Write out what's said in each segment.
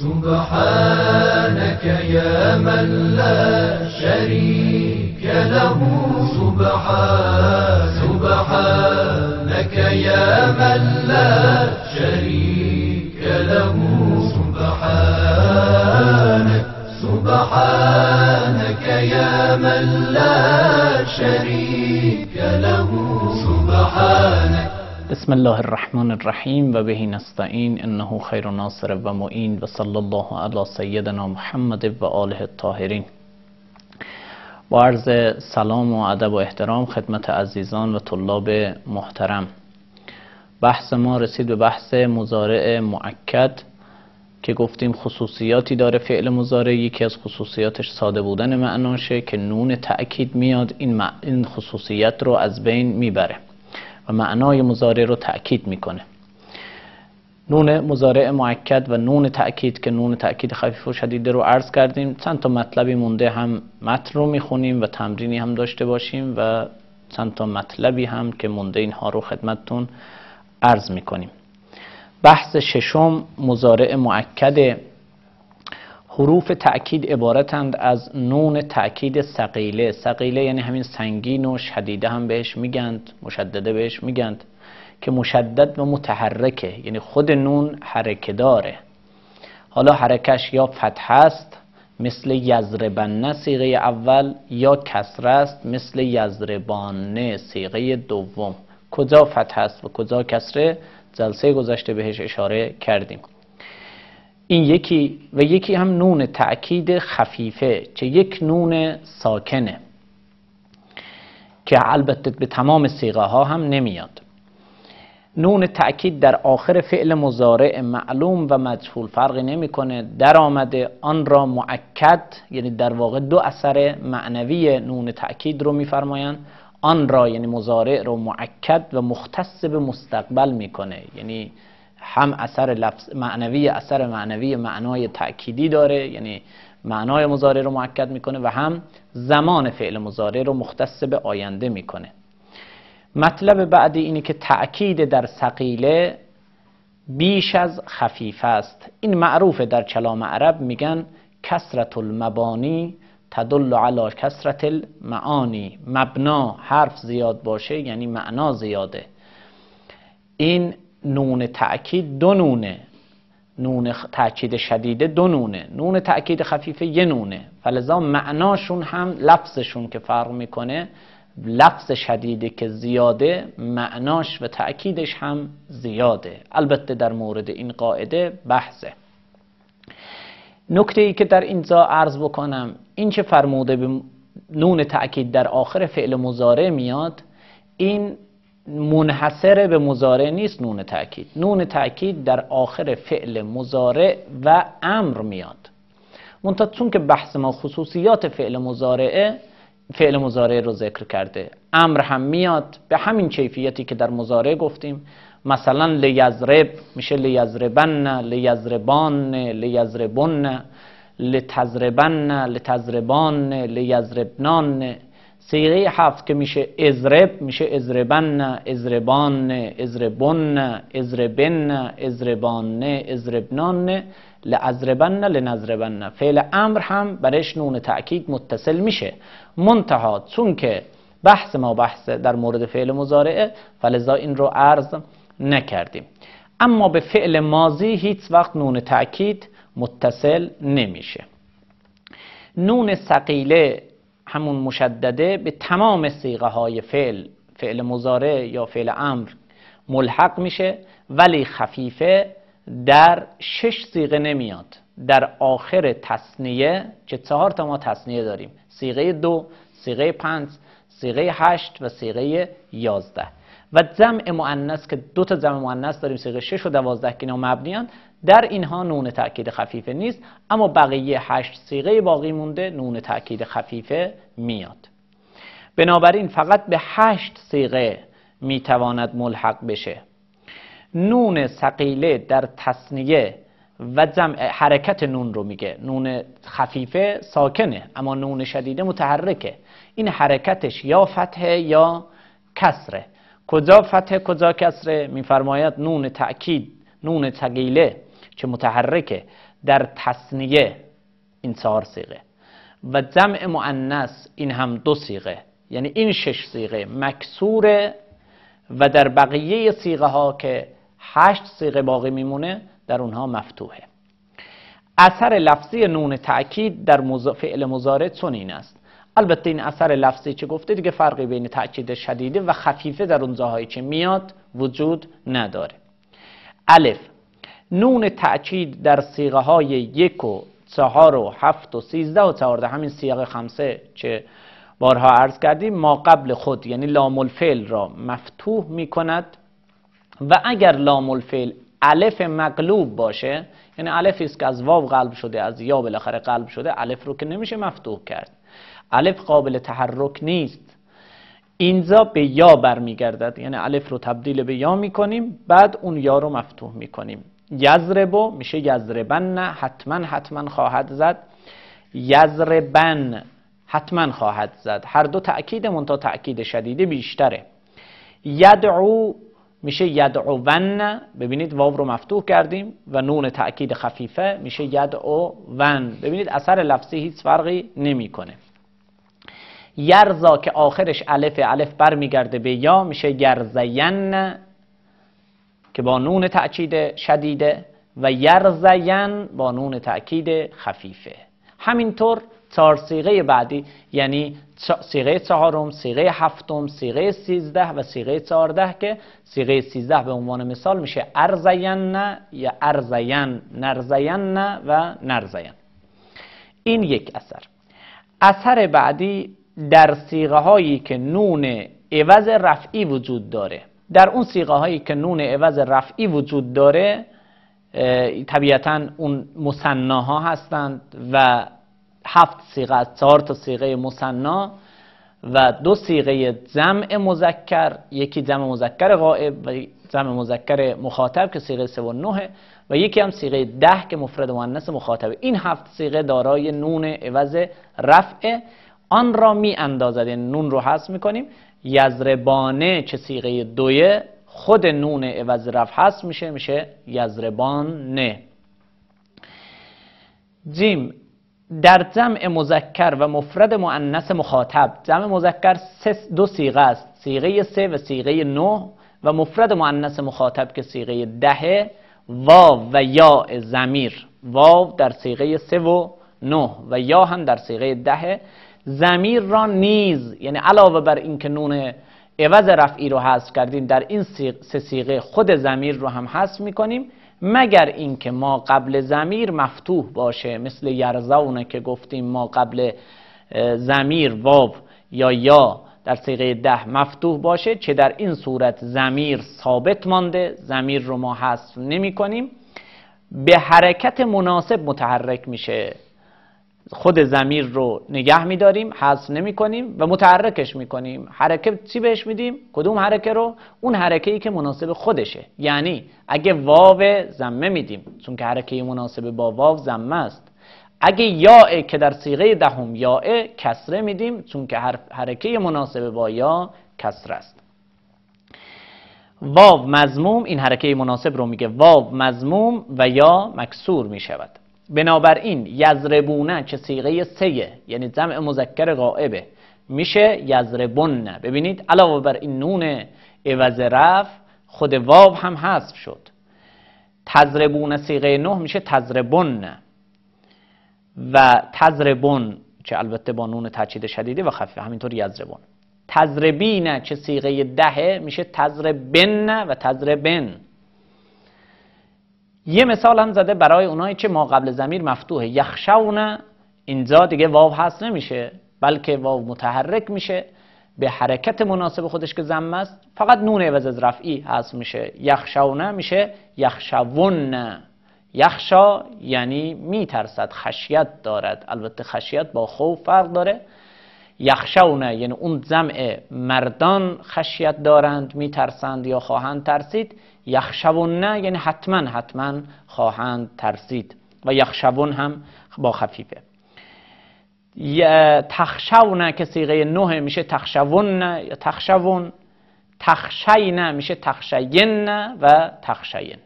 سبحانك يا من لا شريك له سبحان سبحانك يا من لا شريك له سبحانك سبحانك يا من لا شريك له بسم الله الرحمن الرحیم و بهی نستعین انه خیر ناصر و معین و صلی الله علی سیدنا محمد و آله الطاهرین با عرض سلام و ادب و احترام خدمت عزیزان و طلاب محترم بحث ما رسید به بحث مزارع معکد که گفتیم خصوصیاتی داره فعل مزارع یکی از خصوصیاتش ساده بودن معناشه که نون تأکید میاد این, این خصوصیت رو از بین میبره معنای مزارع رو تأکید میکنه نون مزارع معکد و نون تأکید که نون تأکید خفیف و شدیده رو عرض کردیم چند تا مطلبی مونده هم متن رو میخونیم و تمرینی هم داشته باشیم و چند تا مطلبی هم که مونده اینها رو خدمتتون عرض میکنیم بحث ششم مزارع معکده حروف تأکید عبارتند از نون تأکید سقیله سقیله یعنی همین سنگین و شدیده هم بهش میگند مشدده بهش میگند که مشدد و متحرکه یعنی خود نون حرکه داره حالا حرکش یا فتح است مثل یزربنه سیغه اول یا کسر است مثل یزربانه سیغه دوم کجا فتح است و کجا کسره جلسه گذشته بهش اشاره کردیم این یکی و یکی هم نون تأکید خفیفه چه یک نون ساکنه که البته به تمام سیغه ها هم نمیاد نون تأکید در آخر فعل مزارع معلوم و مجهول فرقی نمیکنه در آمده آن را معکد یعنی در واقع دو اثر معنوی نون تأکید رو میفرمایند آن را یعنی مزارع رو معکد و مختص به مستقبل میکنه یعنی هم اثر لفظ معنوی اثر معنوی معنای تأکیدی داره یعنی معنای مزاره رو معکد میکنه و هم زمان فعل مزاره رو مختص به آینده میکنه مطلب بعدی اینه که تأکید در سقیله بیش از خفیفه است این معروفه در کلام عرب میگن کسرت المبانی تدل علی کسرت المعانی مبنا حرف زیاد باشه یعنی معنا زیاده این نون تأکید دو نونه نون تأکید شدیده دو نونه نون تأکید خفیفه یه نونه فلذا معناشون هم لفظشون که فرق میکنه لفظ شدیده که زیاده معناش و تأکیدش هم زیاده البته در مورد این قاعده بحثه نکته ای که در اینجا عرض بکنم این چه فرموده به نون تأکید در آخر فعل مزاره میاد این منحصر به مزارع نیست نون تاکید نون تاکید در آخر فعل مزارع و امر میاد منتها چون که بحث ما خصوصیات فعل مزارعه فعل مزارعه رو ذکر کرده امر هم میاد به همین کیفیتی که در مزارعه گفتیم مثلا لیزرب میشه لیزربن لیزربان لیزربن لتزربن لتزربان لیزربنان سیغه هفت که میشه ازرب میشه ازربن ازربان ازربن ازربن ازربان ازربنان لازربن لنزربن فعل امر هم برش نون تأکید متصل میشه منتها چون که بحث ما بحث در مورد فعل مزارعه فلذا این رو عرض نکردیم اما به فعل ماضی هیچ وقت نون تأکید متصل نمیشه نون سقیله همون مشدده به تمام سیغه های فعل فعل مزاره یا فعل امر ملحق میشه ولی خفیفه در شش سیغه نمیاد در آخر تصنیه که چهار تا ما تصنیه داریم سیغه دو، سیغه پنج، سیغه هشت و سیغه یازده و جمع مؤنس که دو تا جمع مؤنس داریم سیغه شش و دوازده که مبنیان در اینها نون تاکید خفیفه نیست اما بقیه هشت سیغه باقی مونده نون تاکید خفیفه میاد بنابراین فقط به هشت سیغه میتواند ملحق بشه نون سقیله در تصنیه و جمع حرکت نون رو میگه نون خفیفه ساکنه اما نون شدیده متحرکه این حرکتش یا فتحه یا کسره کجا فتحه کجا کسره میفرماید نون تأکید نون تقیله که متحرکه در تصنیه این چهار سیغه و جمع مؤنث این هم دو سیغه یعنی این شش سیغه مکسوره و در بقیه سیغه ها که هشت سیغه باقی میمونه در اونها مفتوحه اثر لفظی نون تأکید در مز... فعل مزارع چنین است البته این اثر لفظی که گفته دیگه فرقی بین تأکید شدیده و خفیفه در اون جاهایی که میاد وجود نداره الف نون تأکید در سیغه های یک و چهار و هفت و سیزده و چهارده همین سیغه خمسه که بارها عرض کردیم ما قبل خود یعنی لام الفعل را مفتوح می کند و اگر لام الفعل الف مقلوب باشه یعنی الف است که از واو قلب شده از یا بالاخره قلب شده الف رو که نمیشه مفتوح کرد الف قابل تحرک نیست اینجا به یا برمیگردد یعنی الف رو تبدیل به یا میکنیم بعد اون یا رو مفتوح میکنیم یزربو میشه یزربن نه حتما حتما خواهد زد یزربن حتما خواهد زد هر دو تأکید منتا تأکید شدیده بیشتره یدعو میشه یدعوون ببینید واو رو مفتوح کردیم و نون تأکید خفیفه میشه یدعوون ببینید اثر لفظی هیچ فرقی نمیکنه یرزا که آخرش الف الف برمیگرده به یا میشه یرزین که با نون تأکید شدیده و یرزین با نون تأکید خفیفه همینطور چهار سیغه بعدی یعنی سیغه چهارم، سیغه هفتم، سیغه سیزده و سیغه چهارده که سیغه سیزده به عنوان مثال میشه ارزین یا ارزین نرزین و نرزین این یک اثر اثر بعدی در سیغه هایی که نون عوض رفعی وجود داره در اون سیغه هایی که نون عوض رفعی وجود داره طبیعتا اون ها هستند و هفت سیغه از چهار تا سیغه مصنا و دو سیغه جمع مذکر یکی جمع مذکر غائب و زم مذکر مخاطب که سیغه 3 و و یکی هم سیغه ده که مفرد مؤنث مخاطبه این هفت سیغه دارای نون عوض رفع آن را می اندازد یعنی نون رو حذف میکنیم یزربانه چه سیغه دویه خود نون عوض رفع هست میشه میشه یزربانه جیم در جمع مذکر و مفرد معنس مخاطب جمع مذکر دو سیغه است سیغه سه و سیغه نو و مفرد معنس مخاطب که سیغه دهه واو و یا زمیر واو در سیغه سه و نه و یا هم در سیغه دهه زمیر را نیز یعنی علاوه بر اینکه نون عوض رفعی رو حذف کردیم در این سه سیغه خود زمیر رو هم حذف میکنیم مگر اینکه ما قبل زمیر مفتوح باشه مثل یرزونه که گفتیم ما قبل زمیر واب یا یا در سیغه ده مفتوح باشه چه در این صورت زمیر ثابت مانده زمیر رو ما حذف نمی کنیم به حرکت مناسب متحرک میشه خود زمیر رو نگه میداریم حذف نمی و متحرکش میکنیم حرکه چی بهش میدیم کدوم حرکه رو اون حرکه ای که مناسب خودشه یعنی اگه واو زمه میدیم چون که حرکه مناسب با واو زمه است اگه یا که در سیغه دهم یاه کسره میدیم چون که حرکه مناسب با یا کسره است واو مزموم این حرکه مناسب رو میگه واو مزموم و یا مکسور میشود بنابراین یزربونه چه سیغه سیه یعنی جمع مذکر غائبه میشه یزربونه ببینید علاوه بر این نون عوض رف خود واو هم حذف شد تزربونه سیغه نه میشه تزربونه و تزربون که البته با نون تحچید شدیده و خفیه همینطور یزربون تزربینه چه سیغه دهه میشه تزربنه و تزربن یه مثال هم زده برای اونایی که ما قبل زمیر مفتوحه یخشون اینجا دیگه واو هست نمیشه بلکه واو متحرک میشه به حرکت مناسب خودش که زم است فقط نون عوض از رفعی هست میشه یخشونه میشه یخشون یخشا یعنی میترسد خشیت دارد البته خشیت با خوف فرق داره یخشونه یعنی اون جمع مردان خشیت دارند میترسند یا خواهند ترسید یخشون نه یعنی حتما حتما خواهند ترسید و یخشون هم با خفیفه تخشونه که سیغه نه میشه تخشون نه یا تخشون نه میشه تخشین نه و تخشین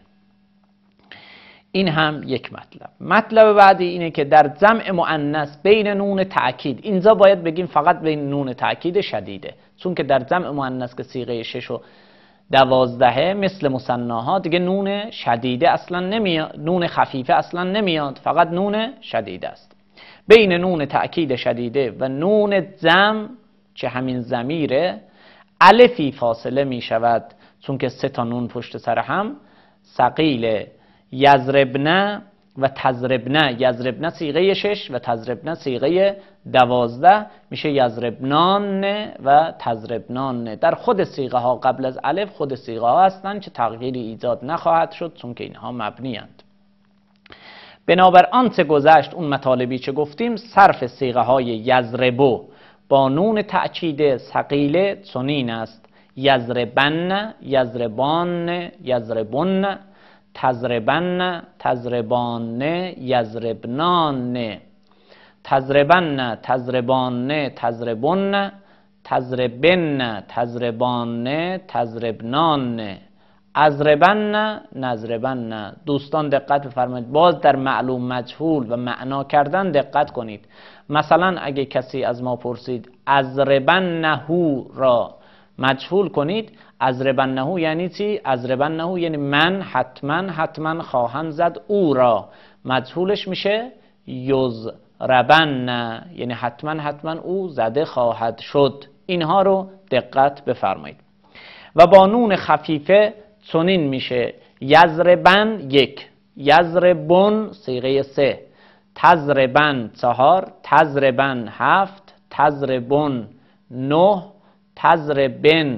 این هم یک مطلب مطلب بعدی اینه که در جمع مؤنث بین نون تاکید اینجا باید بگیم فقط بین نون تاکید شدیده چون که در جمع مؤنث که سیغه شش و دوازدهه مثل مصناها دیگه نون شدیده اصلا نمیاد نون خفیفه اصلا نمیاد فقط نون شدیده است بین نون تأکید شدیده و نون زم چه همین زمیره الفی فاصله می شود چون که سه تا نون پشت سر هم سقیل یزربنه و تزربنه یزربنه سیغه شش و تزربنه سیغه دوازده میشه یزربنان و تزربنان در خود سیغه ها قبل از الف خود سیغه ها هستند که تغییری ایجاد نخواهد شد چون که اینها مبنی هند. بنابر آنچه گذشت اون مطالبی چه گفتیم صرف سیغه های یزربو با نون تأکید سقیله چنین است یزربن یزربان یزربن تزربن تزربان یزربنان تزربن تزربان تزربن تزربن تزربان تزربنان ازربن نزربن دوستان دقت بفرمایید باز در معلوم مجهول و معنا کردن دقت کنید مثلا اگه کسی از ما پرسید ازربن نهو را مجهول کنید از ربنهو یعنی چی؟ از ربنهو یعنی من حتما حتما خواهم زد او را مجهولش میشه یز ربن یعنی حتما حتما او زده خواهد شد اینها رو دقت بفرمایید و با نون خفیفه چنین میشه یزربن یک یزربن سیغه سه تزربن چهار تزربن هفت تزربن نه تزربن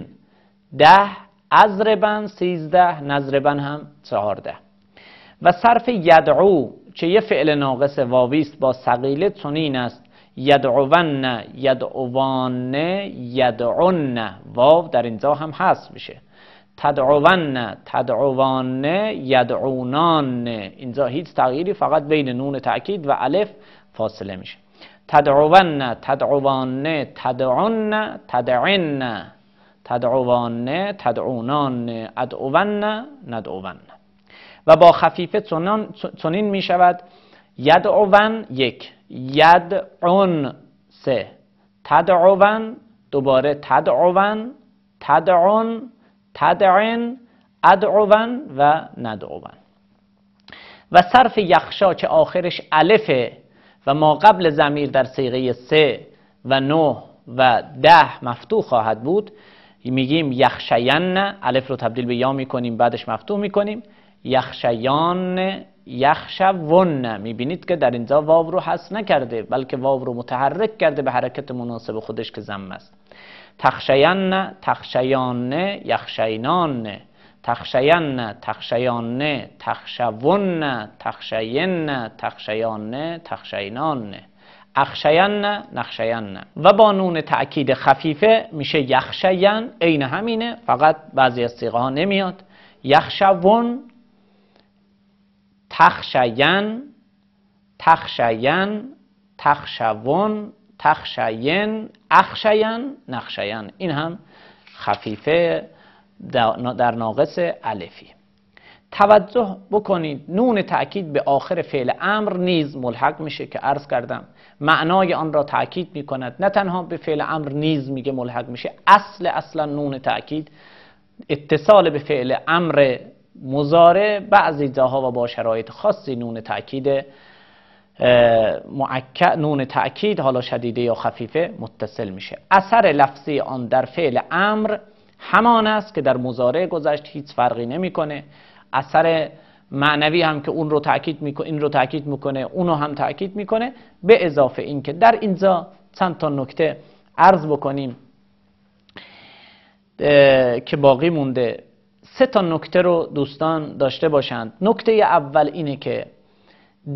ده ازربن سیزده نزربن هم چهارده و صرف یدعو چه یه فعل ناقص واویست با سقیله چنین است یدعون یدعوان یدعون واو در اینجا هم هست میشه تدعون تدعوان یدعونان اینجا هیچ تغییری فقط بین نون تاکید و الف فاصله میشه تدعون تدعوان تدعون تدعن تدعوان تدعونان ادعون ندعون و با خفیفه چنین می شود یدعون یک یدعون سه تدعون دوباره تدعون تدعون تدعن ادعون و ندعون و صرف یخشا که آخرش الفه و ما قبل زمیر در سیغه سه و نه و ده مفتوح خواهد بود میگیم یخشین الف رو تبدیل به یا میکنیم بعدش مفتوح میکنیم یخشیان یخشون میبینید که در اینجا واو رو حس نکرده بلکه واو رو متحرک کرده به حرکت مناسب خودش که زم است تخشین تخشیان یخشینان تخشین تخشیان تخشون تخشین تخشیانه تخشینان اخشین نخشین و با نون تأکید خفیفه میشه یخشین عین همینه فقط بعضی از سیغه ها نمیاد یخشون تخشین تخشین تخشون تخشین اخشین نخشین این هم خفیفه در ناقص الفی توجه بکنید نون تاکید به آخر فعل امر نیز ملحق میشه که عرض کردم معنای آن را تاکید میکند نه تنها به فعل امر نیز میگه ملحق میشه اصل اصلا نون تاکید اتصال به فعل امر مزاره بعضی جاها و با شرایط خاصی نون تاکید معکد نون تاکید حالا شدیده یا خفیفه متصل میشه اثر لفظی آن در فعل امر همان است که در مزارع گذشت هیچ فرقی نمیکنه اثر معنوی هم که اون رو تاکید میکنه این رو تاکید میکنه اونو هم تاکید میکنه به اضافه اینکه در اینجا چند تا نکته عرض بکنیم که باقی مونده سه تا نکته رو دوستان داشته باشند نکته اول اینه که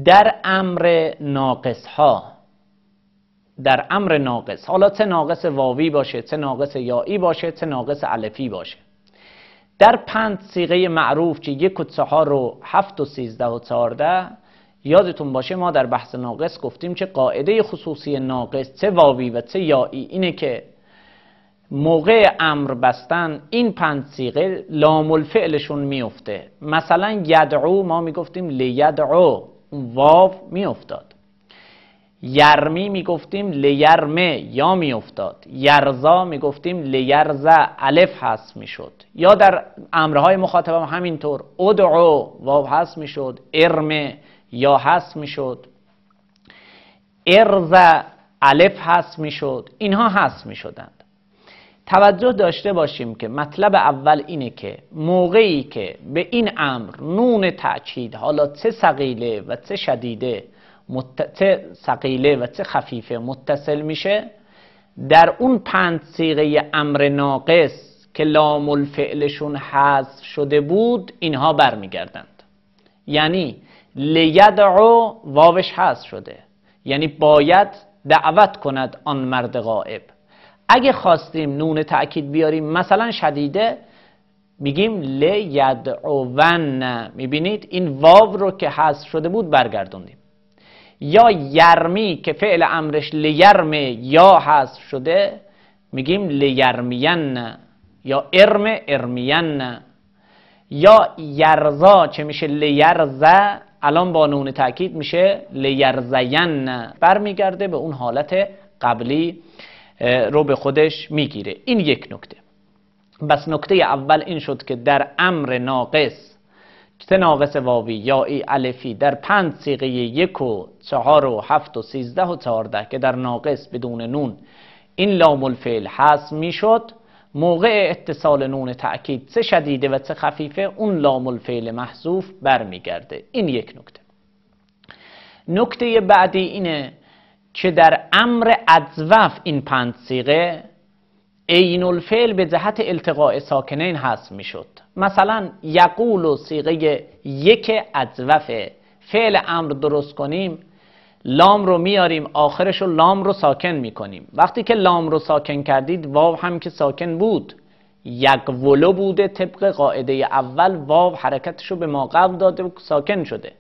در امر ناقص ها در امر ناقص حالا چه ناقص واوی باشه چه ناقص یایی باشه چه ناقص علفی باشه در پنج سیغه معروف که یک و چهار رو هفت و سیزده و چهارده یادتون باشه ما در بحث ناقص گفتیم که قاعده خصوصی ناقص چه واوی و چه یایی اینه که موقع امر بستن این پنج سیغه لام الفعلشون میفته مثلا یدعو ما میگفتیم لیدعو واو میافتاد یرمی میگفتیم لیرمه یا میافتاد یرزا میگفتیم لیرزا الف هست میشد یا در امرهای هم همینطور ادعو واو هست میشد ارمه یا هست میشد ارزا الف هست میشد اینها هست میشدند توجه داشته باشیم که مطلب اول اینه که موقعی که به این امر نون تأکید حالا چه سقیله و چه شدیده مت... چه سقیله و چه خفیفه متصل میشه در اون پنج سیغه امر ناقص که لام الفعلشون حذف شده بود اینها برمیگردند یعنی لیدعو واوش حذف شده یعنی باید دعوت کند آن مرد غائب اگه خواستیم نون تأکید بیاریم مثلا شدیده میگیم لیدعون میبینید این واو رو که حذف شده بود برگردوندیم یا یرمی که فعل امرش لیرم یا هست شده میگیم لیرمین یا ارم ارمین یا یرزا چه میشه لیرزه الان با نون تاکید میشه لیرزین برمیگرده به اون حالت قبلی رو به خودش میگیره این یک نکته بس نکته اول این شد که در امر ناقص سه ناقص واوی یا ای الفی در پنج سیقه یک و چهار و هفت و سیزده و چهارده که در ناقص بدون نون این لام الفعل می میشد موقع اتصال نون تأکید چه شدیده و چه خفیفه اون لام الفعل محذوف برمیگرده این یک نکته نکته بعدی اینه که در امر ادوف این پنج سیقه عین الفعل به جهت التقاء ساکنین حذف میشد مثلا یقول و سیغه یک ازف فعل امر درست کنیم لام رو میاریم آخرش رو لام رو ساکن میکنیم وقتی که لام رو ساکن کردید واو هم که ساکن بود ولو بوده طبق قاعده اول واو حرکتش رو به ما قبل داده ساکن شده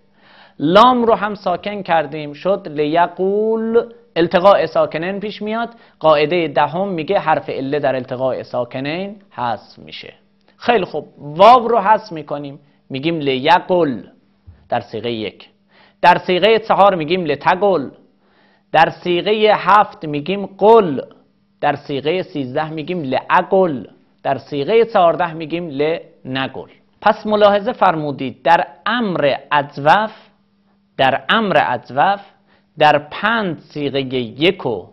لام رو هم ساکن کردیم شد لیقول التقاء ساکنین پیش میاد قاعده دهم میگه حرف عله در التقاء ساکنین حذف میشه خیلی خوب واو رو حذف میکنیم میگیم لیقل در سیغه یک در سیغه چهار میگیم لتقل در سیغه هفت میگیم قل در سیغه سیزده میگیم لعقل در سیغه چهارده میگیم لنگل پس ملاحظه فرمودید در امر اجوف در امر اجوف در پنج سیغه یک و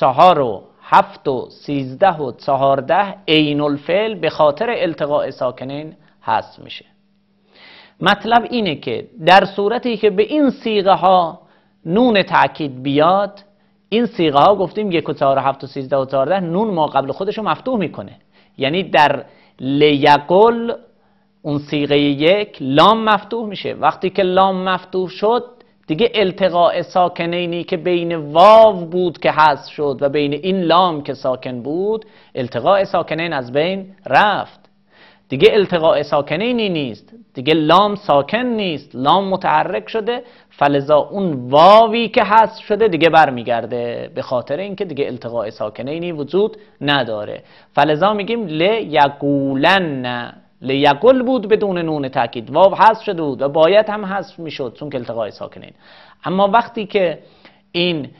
چهار و هفت و سیزده و چهارده عین الفعل به خاطر التقاء ساکنین هست میشه مطلب اینه که در صورتی که به این سیغه ها نون تاکید بیاد این سیغه ها گفتیم یک و چهار و هفت و سیزده و چهارده نون ما قبل خودش رو مفتوح میکنه یعنی در لیقل اون سیغه یک لام مفتوح میشه وقتی که لام مفتوح شد دیگه التقاء ساکنینی که بین واو بود که حذف شد و بین این لام که ساکن بود التقاء ساکنین از بین رفت دیگه التقاء ساکنینی نیست دیگه لام ساکن نیست لام متحرک شده فلزا اون واوی که حذف شده دیگه برمیگرده به خاطر اینکه دیگه التقاء ساکنینی وجود نداره فلزا میگیم ل یقولن لیقل بود بدون نون تاکید واو حذف شده بود و باید هم حذف میشد چون که التقای ساکنین اما وقتی که این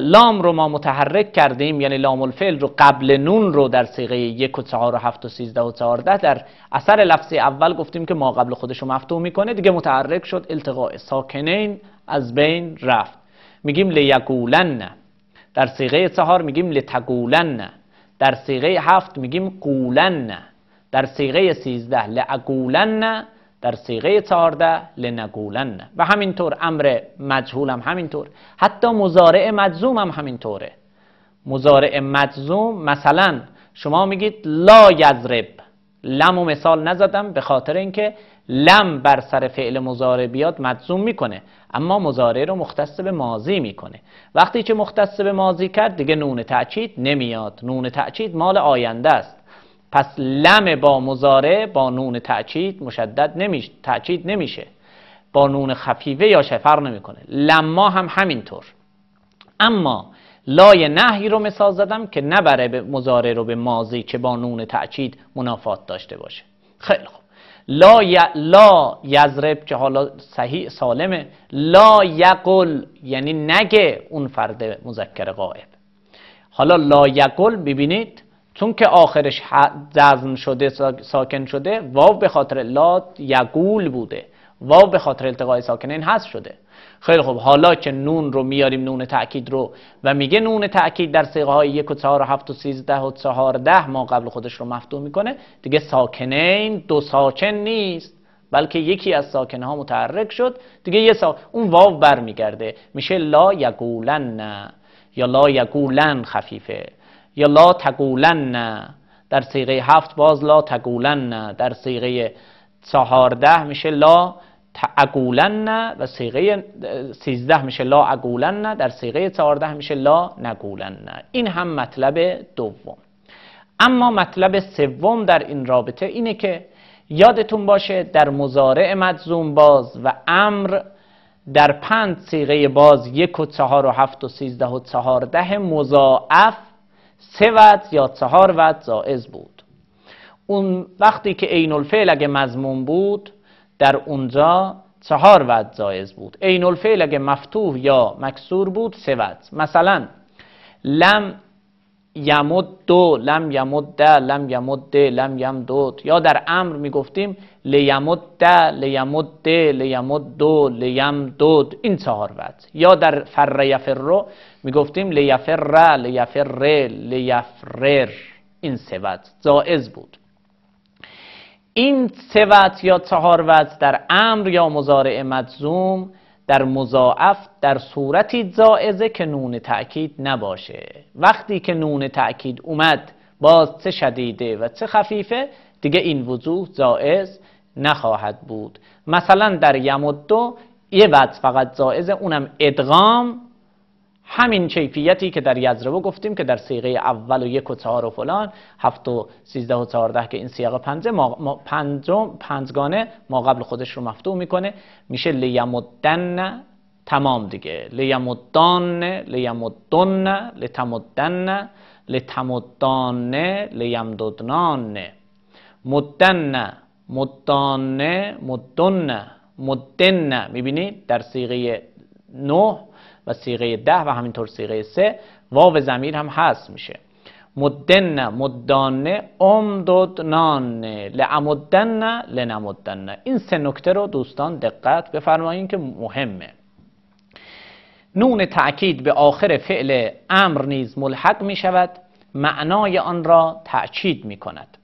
لام رو ما متحرک کردیم یعنی لام الفعل رو قبل نون رو در سیغه یک و چهار و هفت و سیزده و چهارده در اثر لفظی اول گفتیم که ما قبل خودش رو مفتوح میکنه دیگه متحرک شد التقاء ساکنین از بین رفت میگیم نه. در سیغه چهار میگیم نه. در سیغه هفت میگیم قولن در سیغه 13 لعقولن در سیغه 14 لنگولن و همینطور امر مجهولم هم همینطور حتی مزارع مجزوم هم همینطوره مزارع مجزوم مثلا شما میگید لا یزرب لم و مثال نزدم به خاطر اینکه لم بر سر فعل مزارع بیاد مجزوم میکنه اما مزارع رو مختص به ماضی میکنه وقتی که مختص به ماضی کرد دیگه نون تأکید نمیاد نون تأچید مال آینده است پس لم با مزاره با نون تأکید مشدد نمیشه تأکید نمیشه با نون خفیفه یا شفر نمیکنه لما هم همینطور اما لای نهی رو مثال زدم که نبره به مزاره رو به ماضی که با نون تأکید منافات داشته باشه خیلی خوب لا, ی... یزرب که حالا صحیح سالمه لا یقل یعنی نگه اون فرد مذکر قائب حالا لا یقل ببینید چون که آخرش جزم شده ساکن شده واو به خاطر لات یقول بوده واو به خاطر التقای ساکنین هست شده خیلی خوب حالا که نون رو میاریم نون تاکید رو و میگه نون تأکید در سیغه های یک و چهار و هفت و سیزده و ده ما قبل خودش رو مفتوح میکنه دیگه ساکنین دو ساکن نیست بلکه یکی از ساکنها ها متحرک شد دیگه یه سا... اون واو برمیگرده میشه لا یقولن نه یا لا یقولن خفیفه یا لا تقولن در سیغه هفت باز لا تقولن در سیغه چهارده میشه لا نه و سیغه سیزده میشه لا اقولن در سیغه چهارده میشه لا نقولن این هم مطلب دوم اما مطلب سوم در این رابطه اینه که یادتون باشه در مزارع مجزوم باز و امر در پنج سیغه باز یک و چهار و هفت و سیزده و چهارده مضاعف سه یا چهار وقت زائز بود اون وقتی که عین الفعل اگه مضمون بود در اونجا چهار وقت زائز بود عین الفعل اگه مفتوح یا مکسور بود سه وقت مثلا لم یمد دو لم یمد ده لم یمد ده لم یم یا در امر می گفتیم لیمد ده لیمد ده لیمد دو لیم دوت این چهار وقت یا در فر یفر رو می گفتیم لیفر ره لیفر ره لیفرر این سه وقت جائز بود این سه وقت یا چهار وقت در امر یا مزارع مجزوم در مضاعف در صورتی زائزه که نون تأکید نباشه وقتی که نون تأکید اومد باز چه شدیده و چه خفیفه دیگه این وضوح زائز نخواهد بود مثلا در یمدو یه وضع فقط زائزه اونم ادغام همین کیفیتی که در یزرو گفتیم که در سیغه اول و یک و چهار و فلان هفت و سیزده و چهارده که این سیاق پنجه ما پنجم پنجگانه ما قبل خودش رو مفتوح میکنه میشه لیمدن تمام دیگه لیمدان لیمدن لتمدن لتمدان لیمددنان مدن مدان مدن مدن میبینید در سیغه نه و سیغه ده و همینطور سیغه سه واو زمیر هم هست میشه مدن مدانه امددنان لعمدن لنمدن این سه نکته رو دوستان دقت بفرمایید که مهمه نون تأکید به آخر فعل امر نیز ملحق می شود معنای آن را تأکید می کند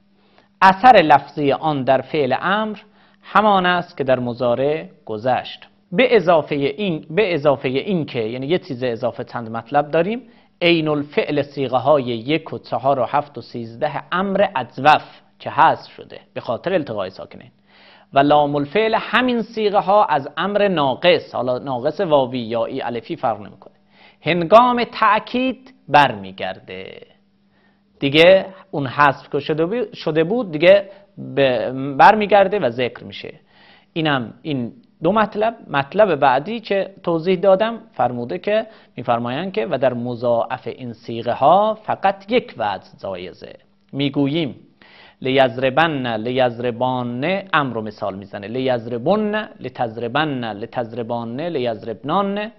اثر لفظی آن در فعل امر همان است که در مزاره گذشت به اضافه این به اضافه که یعنی یه چیز اضافه چند مطلب داریم عین الفعل سیغه های یک و چهار و هفت و سیزده امر ادوف که حذف شده به خاطر التقای ساکنین و لام الفعل همین سیغه ها از امر ناقص حالا ناقص واوی یا ای الفی فرق نمیکنه هنگام تأکید برمیگرده دیگه اون حذف که شده بود دیگه برمیگرده و ذکر میشه اینم این دو مطلب مطلب بعدی که توضیح دادم فرموده که میفرمایند که و در مضاعف این سیغه ها فقط یک وضع زایزه میگوییم لیزربن لیزربان امر مثال میزنه لیزربن لتزربن لتزربان لیزربنان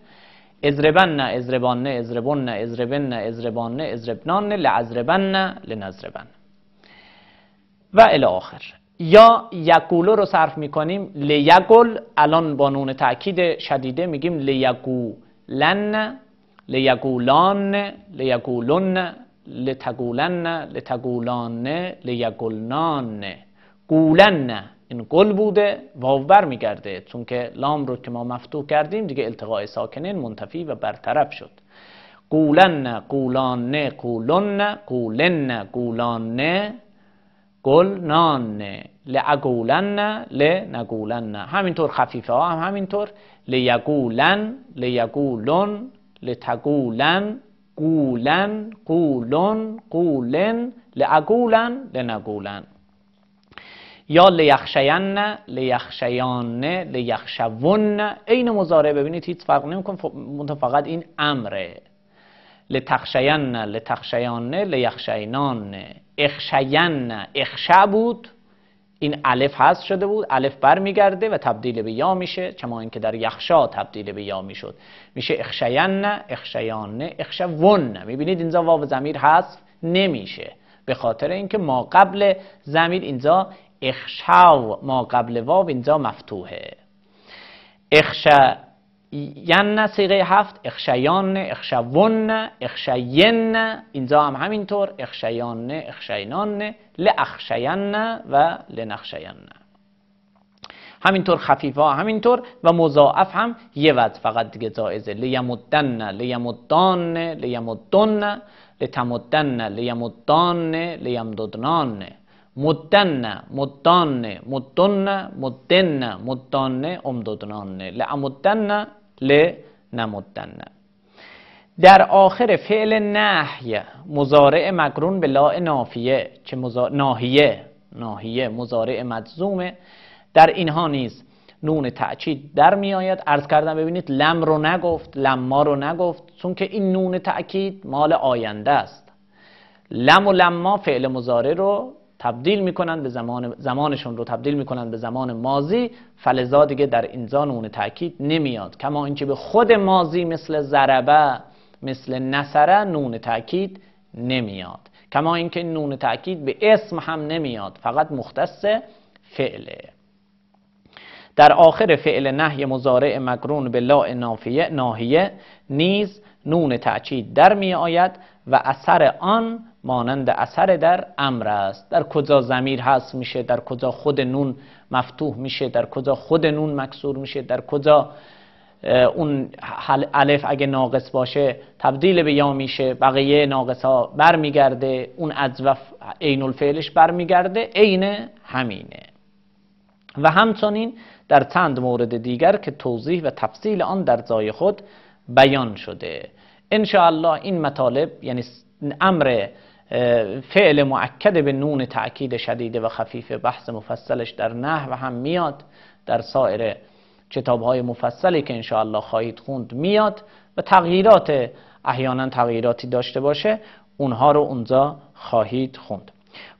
ازربن ازربان ازربن ازربن ازربان ازربنان لعزربن لنزربن و الی آخر یا یکولو رو صرف میکنیم لیگل الان با نون تاکید شدیده میگیم لیگولن لیگولان لیگولن لتگولن لتگولان لیگولنان گولن این گل بوده واو میگرده چون که لام رو که ما مفتوح کردیم دیگه التقاء ساکنین منتفی و برطرف شد قولن قولانه قولن قولن قولانه گل نان لعگولن لنگولن همینطور خفیفه ها هم همینطور لیگولن لیگولن لتگولن گولن قولن قولن لعگولن لنگولن یا لیخشین لیخشیان لیخشون این مزاره ببینید هیچ فرق نمیکن فقط این امره لتخشین لتخشیان لیخشینان اخشین اخشا بود این الف هست شده بود الف برمیگرده و تبدیل به یا میشه چما اینکه در یخشا تبدیل به یا میشد میشه اخشین اخشیان اخشون میبینید اینجا واو زمیر هست نمیشه به خاطر اینکه ما قبل زمیر اینجا اخشاو ما قبل واو اینجا مفتوحه اخشا ین سیغه هفت اخشیان اخشون اخشین اینجا هم همینطور اخشیان اخشینان لاخشین و لنخشین همینطور خفیفا همینطور و مضاعف هم یه وقت فقط دیگه زائزه لیمدن لیمدان لیمدن لتمدن لیمدان لیمددنان مدن مدان مدن مدن مدان امددنان لعمدن ل در آخر فعل نحی مزارع مکرون به لا نافیه چه ناهیه ناهیه مزارع مجزومه در اینها نیز نون تأکید در آید عرض کردم ببینید لم رو نگفت ما رو نگفت چون که این نون تأکید مال آینده است لم و لما فعل مزاره رو تبدیل میکنن به زمان زمانشون رو تبدیل میکنن به زمان ماضی فلزا دیگه در این زانون تاکید نمیاد کما اینکه به خود ماضی مثل ضربه مثل نصره نون تاکید نمیاد کما اینکه نون تاکید به اسم هم نمیاد فقط مختص فعله در آخر فعل نهی مزارع مکرون به لا نافیه ناهیه نیز نون تاکید در می آید و اثر آن مانند اثر در امر است در کجا زمیر هست میشه در کجا خود نون مفتوح میشه در کجا خود نون مکسور میشه در کجا اون الف اگه ناقص باشه تبدیل به یا میشه بقیه ناقص ها برمیگرده اون وف عین الفعلش برمیگرده عین همینه و همچنین در چند مورد دیگر که توضیح و تفصیل آن در جای خود بیان شده ان الله این مطالب یعنی امر فعل معکد به نون تأکید شدیده و خفیف بحث مفصلش در نه و هم میاد در سایر کتاب های مفصلی که انشاءالله خواهید خوند میاد و تغییرات احیانا تغییراتی داشته باشه اونها رو اونجا خواهید خوند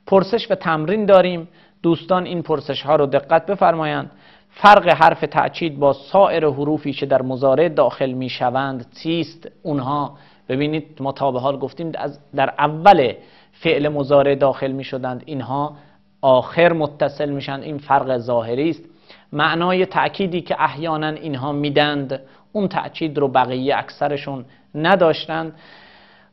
پرسش و تمرین داریم دوستان این پرسش ها رو دقت بفرمایند فرق حرف تأکید با سایر حروفی که در مزاره داخل میشوند چیست اونها ببینید ما تا به حال گفتیم در اول فعل مزاره داخل می شدند اینها آخر متصل میشن این فرق ظاهری است معنای تأکیدی که احیانا اینها میدند اون تأکید رو بقیه اکثرشون نداشتند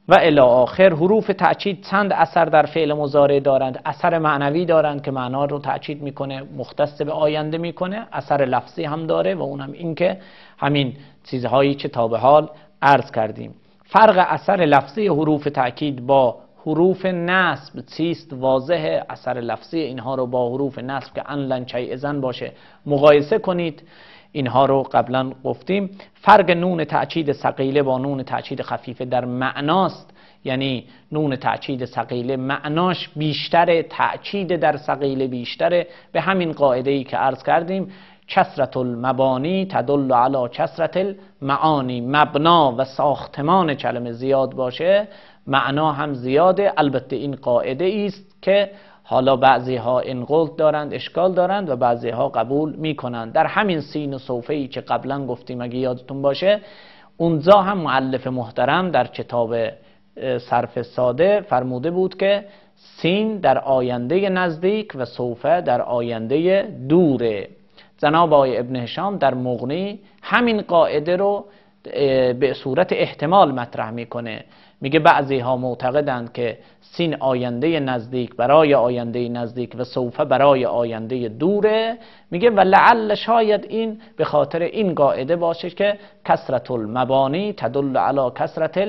و الی آخر حروف تأکید چند اثر در فعل مضارع دارند اثر معنوی دارند که معنا رو تأکید میکنه مختص به آینده میکنه اثر لفظی هم داره و اونم که همین چیزهایی که تا به حال عرض کردیم فرق اثر لفظی حروف تاکید با حروف نصب چیست واضح اثر لفظی اینها رو با حروف نصب که انلن چی ازن باشه مقایسه کنید اینها رو قبلا گفتیم فرق نون تأکید سقیله با نون تأکید خفیفه در معناست یعنی نون تأکید سقیله معناش بیشتر تأکید در سقیله بیشتره به همین قاعده ای که عرض کردیم کسرت المبانی تدل علی کسرت المعانی مبنا و ساختمان کلمه زیاد باشه معنا هم زیاده البته این قاعده است که حالا بعضی ها انقلت دارند اشکال دارند و بعضی ها قبول می کنند در همین سین و صوفه ای که قبلا گفتیم اگه یادتون باشه اونجا هم معلف محترم در کتاب صرف ساده فرموده بود که سین در آینده نزدیک و صوفه در آینده دوره جناب ابن هشام در مغنی همین قاعده رو به صورت احتمال مطرح میکنه میگه بعضی ها معتقدند که سین آینده نزدیک برای آینده نزدیک و صوفه برای آینده دوره میگه و لعل شاید این به خاطر این قاعده باشه که کسرت المبانی تدل علا کسرت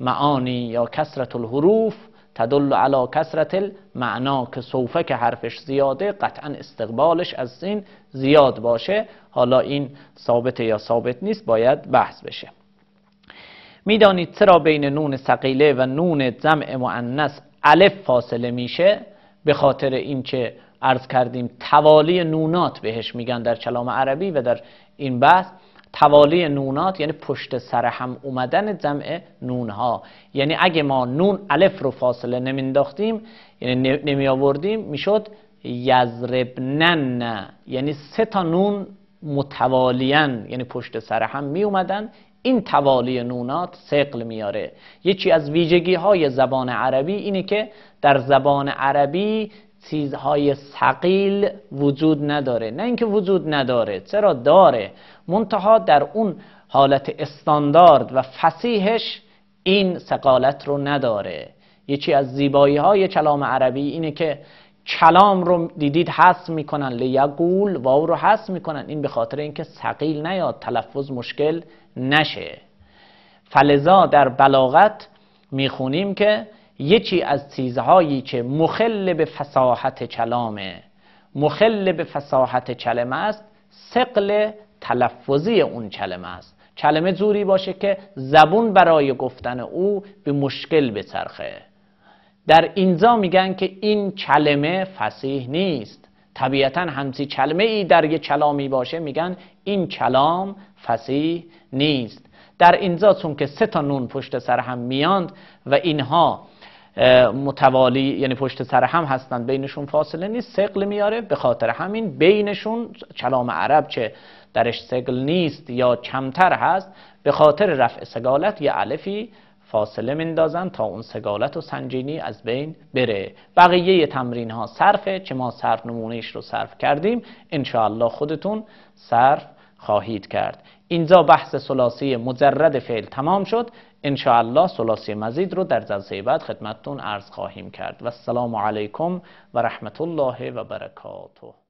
المعانی یا کسرت الحروف تدل علا کسرت معنا که صوفه که حرفش زیاده قطعا استقبالش از این زیاد باشه حالا این ثابت یا ثابت نیست باید بحث بشه میدانید چرا بین نون سقیله و نون جمع معنس الف فاصله میشه به خاطر اینکه عرض کردیم توالی نونات بهش میگن در کلام عربی و در این بحث توالی نونات یعنی پشت سر هم اومدن جمع نونها یعنی اگه ما نون الف رو فاصله نمینداختیم یعنی نمی آوردیم میشد یزربنن یعنی سه تا نون متوالیان یعنی پشت سر هم می اومدن این توالی نونات سقل میاره یکی از ویژگی های زبان عربی اینه که در زبان عربی چیزهای سقیل وجود نداره نه اینکه وجود نداره چرا داره منتها در اون حالت استاندارد و فسیحش این سقالت رو نداره یکی از زیبایی های کلام عربی اینه که کلام رو دیدید حس میکنن یقول واو رو حس میکنن این به خاطر اینکه سقیل نیاد تلفظ مشکل نشه فلزا در بلاغت میخونیم که یکی از چیزهایی که مخل به فساحت کلامه مخل به فساحت کلمه است سقل تلفظی اون کلمه است کلمه زوری باشه که زبون برای گفتن او به مشکل بچرخه در اینجا میگن که این کلمه فسیح نیست طبیعتا همسی کلمه ای در یه کلامی باشه میگن این کلام فسیح نیست در اینجا چون که سه تا نون پشت سر هم میاند و اینها متوالی یعنی پشت سر هم هستن بینشون فاصله نیست سقل میاره به خاطر همین بینشون کلام عرب چه درش سقل نیست یا کمتر هست به خاطر رفع سگالت یه علفی فاصله مندازن تا اون سگالت و سنجینی از بین بره بقیه تمرین ها صرفه چه ما صرف نمونهش رو صرف کردیم انشاءالله خودتون صرف خواهید کرد اینجا بحث سلاسی مجرد فعل تمام شد انشاءالله سلاسی مزید رو در جلسه بعد خدمتتون عرض خواهیم کرد و السلام علیکم و رحمت الله و برکاته